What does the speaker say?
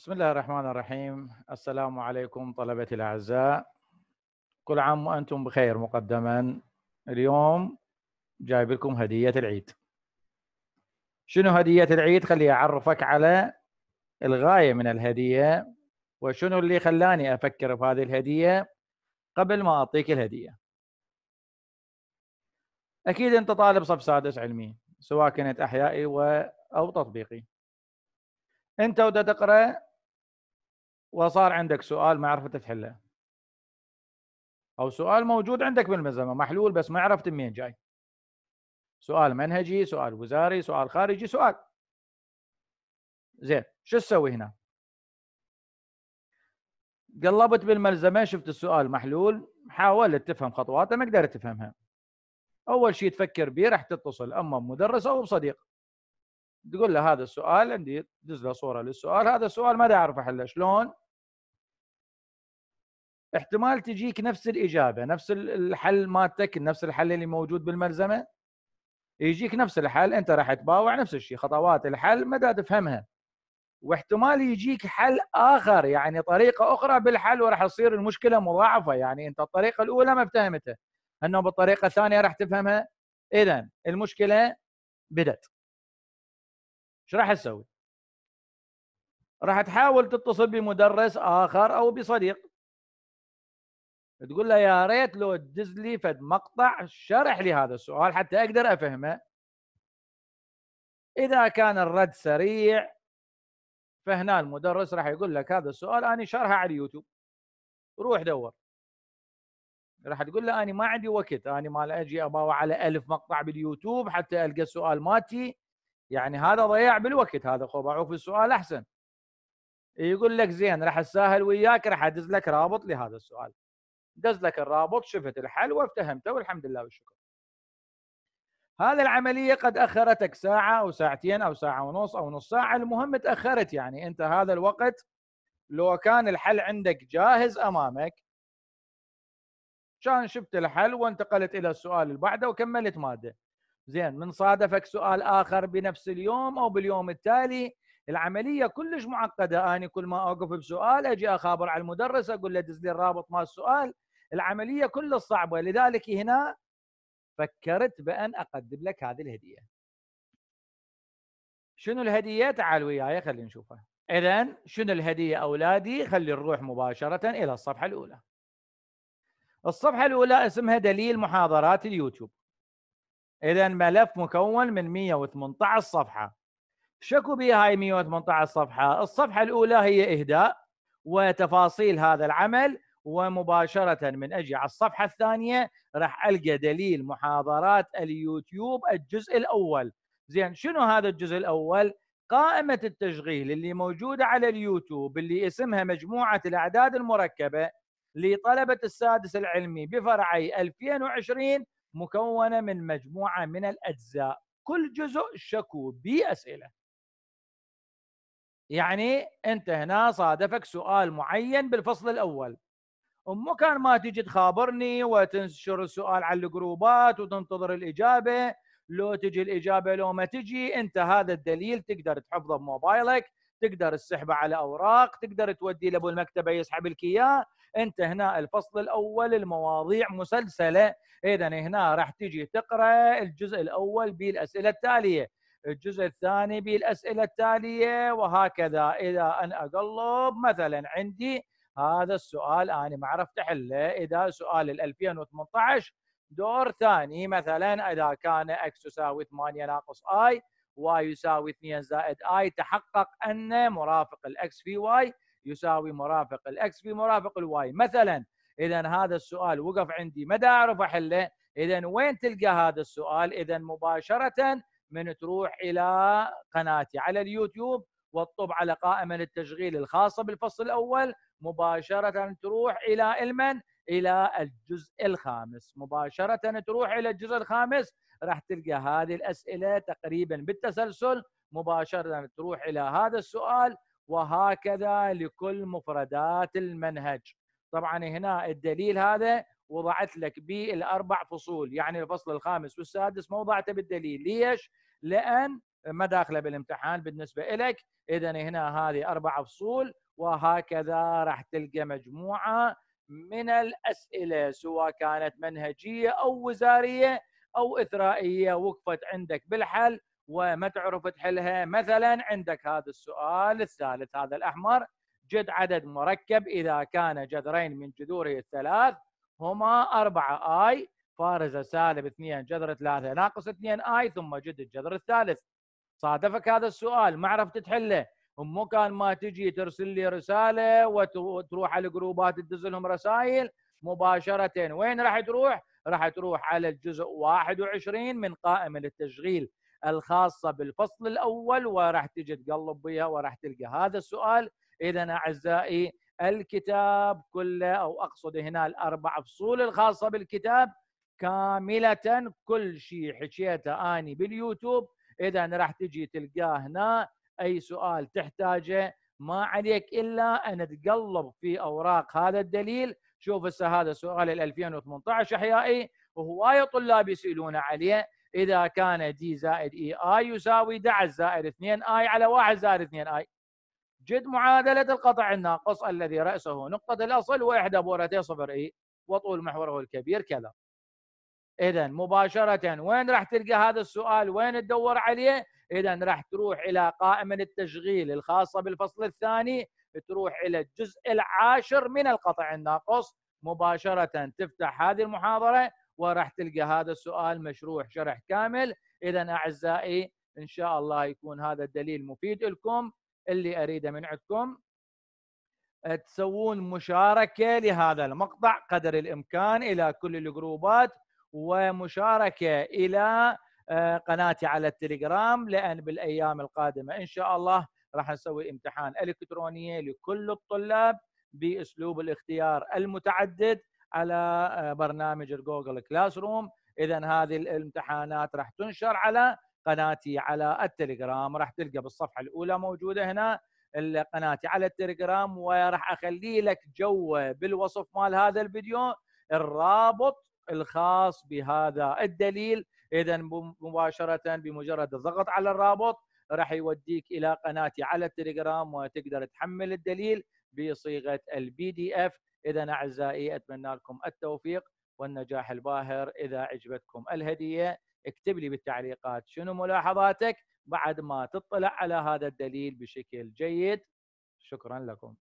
بسم الله الرحمن الرحيم السلام عليكم طلبتي الاعزاء كل عام وانتم بخير مقدما اليوم جايب لكم هديه العيد شنو هديه العيد خلي اعرفك على الغايه من الهديه وشنو اللي خلاني افكر بهذه الهديه قبل ما اعطيك الهديه اكيد انت طالب صف سادس علمي سواء كانت احيائي و او تطبيقي انت ودا تقرا وصار عندك سؤال ما عرفت تحله او سؤال موجود عندك بالمزمه محلول بس ما عرفت منين جاي سؤال منهجي سؤال وزاري سؤال خارجي سؤال زين شو تسوي هنا قلبت بالملزمه شفت السؤال محلول حاولت تفهم خطواته ما قدرت تفهمها اول شيء تفكر به راح تتصل اما بمدرس او بصديق تقول له هذا السؤال عندي دز له صوره للسؤال هذا السؤال ما اعرف احله شلون احتمال تجيك نفس الاجابه نفس الحل مالتك نفس الحل اللي موجود بالملزمه يجيك نفس الحل انت راح تباوع نفس الشيء خطوات الحل مدى تفهمها واحتمال يجيك حل اخر يعني طريقه اخرى بالحل وراح تصير المشكله مضاعفه يعني انت الطريقه الاولى ما افتهمتها انه بالطريقه الثانيه راح تفهمها اذا المشكله بدت شو راح تسوي؟ راح تحاول تتصل بمدرس اخر او بصديق تقول له يا ريت لو تدز لي فد مقطع شرح لي هذا السؤال حتى اقدر افهمه اذا كان الرد سريع فهنا المدرس راح يقول لك هذا السؤال انا شرحه على اليوتيوب روح دور راح تقول له انا ما عندي وقت انا ما اجي اباوع على ألف مقطع باليوتيوب حتى القى السؤال مالتي يعني هذا ضياع بالوقت هذا خو في السؤال احسن يقول لك زين راح اسهل وياك راح ادز لك رابط لهذا السؤال دز لك الرابط شفت الحل وافتهمته والحمد لله والشكر هذه العملية قد أخرتك ساعة أو ساعتين أو ساعة ونص أو نص ساعة المهم تأخرت يعني أنت هذا الوقت لو كان الحل عندك جاهز أمامك كان شفت الحل وانتقلت إلى السؤال اللي بعده وكملت مادة زين من صادفك سؤال آخر بنفس اليوم أو باليوم التالي العملية كلش معقدة أنا كل ما أوقف بسؤال أجي أخابر على المدرس أقول له دز لي الرابط مال السؤال العمليه كلها صعبه لذلك هنا فكرت بان اقدم لك هذه الهديه شنو الهديه تعال وياي خلينا نشوفها اذا شنو الهديه اولادي خلي نروح مباشره الى الصفحه الاولى الصفحه الاولى اسمها دليل محاضرات اليوتيوب اذا ملف مكون من 118 صفحه شكو بها هاي 118 صفحه الصفحه الاولى هي اهداء وتفاصيل هذا العمل ومباشرة من أجي على الصفحة الثانية راح ألقى دليل محاضرات اليوتيوب الجزء الأول زين شنو هذا الجزء الأول؟ قائمة التشغيل اللي موجودة على اليوتيوب اللي اسمها مجموعة الأعداد المركبة لطلبة السادس العلمي بفرعي 2020 مكونة من مجموعة من الأجزاء كل جزء شكو بأسئلة يعني أنت هنا صادفك سؤال معين بالفصل الأول مكان ما تجي تخابرني وتنشر السؤال على الجروبات وتنتظر الاجابه لو تجي الاجابه لو ما تجي انت هذا الدليل تقدر تحفظه بموبايلك تقدر تسحبه على اوراق تقدر تودي لابو المكتبه يسحب لك اياه انت هنا الفصل الاول المواضيع مسلسله اذا هنا راح تجي تقرا الجزء الاول بالاسئله التاليه الجزء الثاني بالاسئله التاليه وهكذا الى ان اقلب مثلا عندي هذا السؤال انا ما عرفت احله اذا سؤال ال 2018 دور ثاني مثلا اذا كان اكس يساوي 8 ناقص اي واي يساوي 2 زائد اي تحقق ان مرافق الاكس في واي يساوي مرافق الاكس في مرافق الواي مثلا اذا هذا السؤال وقف عندي ما اعرف احله اذا وين تلقى هذا السؤال اذا مباشره من تروح الى قناتي على اليوتيوب والطب على قائمة للتشغيل الخاصة بالفصل الأول مباشرة تروح إلى المن إلى الجزء الخامس مباشرة تروح إلى الجزء الخامس راح تلقى هذه الأسئلة تقريبا بالتسلسل مباشرة تروح إلى هذا السؤال وهكذا لكل مفردات المنهج طبعا هنا الدليل هذا وضعت لك به الأربع فصول يعني الفصل الخامس والسادس ما وضعته بالدليل ليش؟ لأن ما داخله بالامتحان بالنسبه لك اذا هنا هذه اربع فصول وهكذا راح تلقى مجموعه من الاسئله سواء كانت منهجيه او وزاريه او اثرائيه وقفت عندك بالحل وما تعرف تحلها مثلا عندك هذا السؤال الثالث هذا الاحمر جد عدد مركب اذا كان جذرين من جذوره الثلاث هما أربعة آي فارزة سالب 2 جذر 3 ناقص 2 آي ثم جد الجذر الثالث صادفك هذا السؤال ما عرفت تحله مو كان ما تجي ترسل لي رساله وتروح على الجروبات تدز لهم رسائل مباشره وين راح تروح؟ راح تروح على الجزء 21 من قائمه التشغيل الخاصه بالفصل الاول وراح تجي تقلب بها وراح تلقى هذا السؤال اذا اعزائي الكتاب كله او اقصد هنا الاربع فصول الخاصه بالكتاب كامله كل شيء حكيته اني باليوتيوب اذا راح تجي تلقاه هنا اي سؤال تحتاجه ما عليك الا ان تقلب في اوراق هذا الدليل شوف هسه هذا سؤال ال 2018 احيائي وهوايه طلاب يسالون عليه اذا كان دي زائد اي e اي يساوي دعس زائد 2 اي على 1 زائد 2 اي جد معادله القطع الناقص الذي راسه نقطه الاصل واحدى بورتي صفر اي e، وطول محوره الكبير كذا اذا مباشره وين راح تلقى هذا السؤال وين تدور عليه اذا راح تروح الى قائمه التشغيل الخاصه بالفصل الثاني تروح الى الجزء العاشر من القطع الناقص مباشره تفتح هذه المحاضره وراح تلقى هذا السؤال مشروح شرح كامل اذا اعزائي ان شاء الله يكون هذا الدليل مفيد لكم اللي اريده من عندكم تسوون مشاركه لهذا المقطع قدر الامكان الى كل الجروبات ومشاركه الى آه، قناتي على التليجرام لان بالايام القادمه ان شاء الله راح نسوي امتحان الكترونيه لكل الطلاب باسلوب الاختيار المتعدد على آه، برنامج جوجل كلاس روم اذا هذه الامتحانات راح تنشر على قناتي على التليجرام راح تلقى بالصفحه الاولى موجوده هنا قناتي على التليجرام وراح اخلي لك جوه بالوصف مال هذا الفيديو الرابط الخاص بهذا الدليل اذا مباشره بمجرد الضغط على الرابط راح يوديك الى قناتي على التليجرام وتقدر تحمل الدليل بصيغه البي دي اف اذا اعزائي اتمنى لكم التوفيق والنجاح الباهر اذا عجبتكم الهديه اكتب لي بالتعليقات شنو ملاحظاتك بعد ما تطلع على هذا الدليل بشكل جيد شكرا لكم